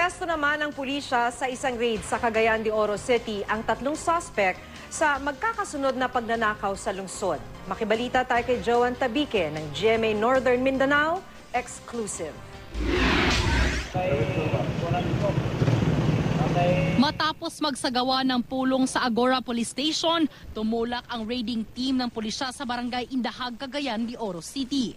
Inaresto naman ang pulisya sa isang raid sa Cagayan de Oro City ang tatlong suspect sa magkakasunod na pagnanakaw sa lungsod. Makibalita tayo kay Joan Tabike ng GMA Northern Mindanao, exclusive. Matapos magsagawa ng pulong sa Agora Police Station, tumulak ang raiding team ng pulisya sa barangay Indahag, Cagayan de Oro City.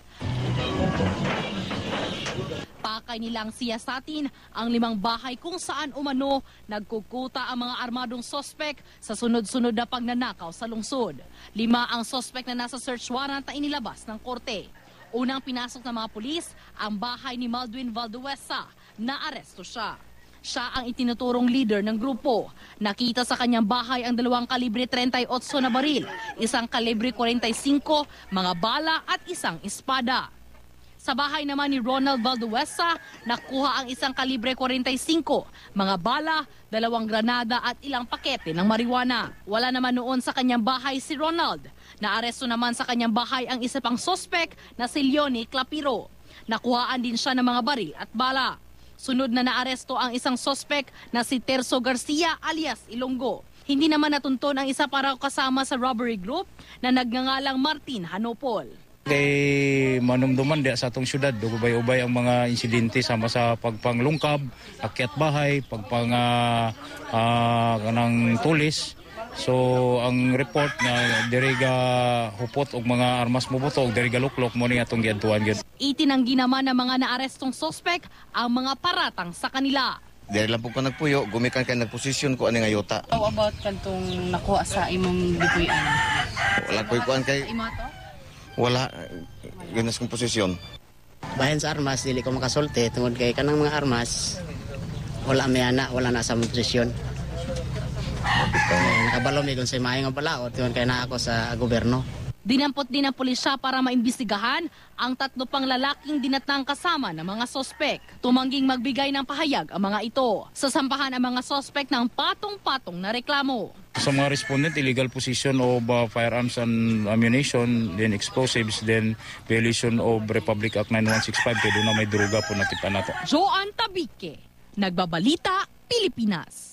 Pakay nilang siya sa atin ang limang bahay kung saan umano nagkukuta ang mga armadong sospek sa sunod-sunod na pagnanakaw sa lungsod. Lima ang sospek na nasa search warrant na inilabas ng korte. Unang pinasok ng mga pulis ang bahay ni Maldwin Valduesa na aresto siya. Siya ang itinuturong leader ng grupo. Nakita sa kanyang bahay ang dalawang kalibre 38 na baril, isang kalibre 45, mga bala at isang espada. Sa bahay naman ni Ronald Valduesa, nakuha ang isang kalibre 45, mga bala, dalawang granada at ilang pakete ng marijuana. Wala naman noon sa kanyang bahay si Ronald. Naaresto naman sa kanyang bahay ang isa pang sospek na si Leonie Clapiro. Nakuhaan din siya ng mga baril at bala. Sunod na naaresto ang isang sospek na si Terso Garcia alias Ilonggo. Hindi naman natunton ang isa para kasama sa robbery group na nagngangalang Martin Hanopol. Kay manumduman di sa atong syudad, ubay-ubay ang mga insidente sama sa pagpanglungkab, akyat bahay, pagpang uh, ah, uh, ng tulis. So ang report na diriga hupot og mga armas mubuto og diriga luklok mo ni atong giadtuan gyud. Itinanggi naman ng mga naarestong sospek ang mga paratang sa kanila. Dari lang po ka nagpuyo, gumikan kay nagposisyon ko ani nga yota. How about kantong nakuha sa imong dipuy-an? Wala ko ikuan kay... Imato? Wala. Ganas kong posisyon. Bahin sa armas, dili ko makasulti. Tungod kay kanang mga armas, wala may anak, wala na sa posisyon. Nakabalo mi kung sa maayong balaod, tungod kay na ako sa gobyerno. Dinampot din ang pulisya para maimbestigahan ang tatlo pang lalaking dinatnang kasama ng mga sospek. Tumangging magbigay ng pahayag ang mga ito. Sasampahan ang mga sospek ng patong-patong na reklamo. Sa mga respondent, illegal possession of uh, firearms and ammunition, then explosives, then violation of Republic Act 9165, pwede na may druga po natin nato. Joan Tabike, Nagbabalita, Pilipinas.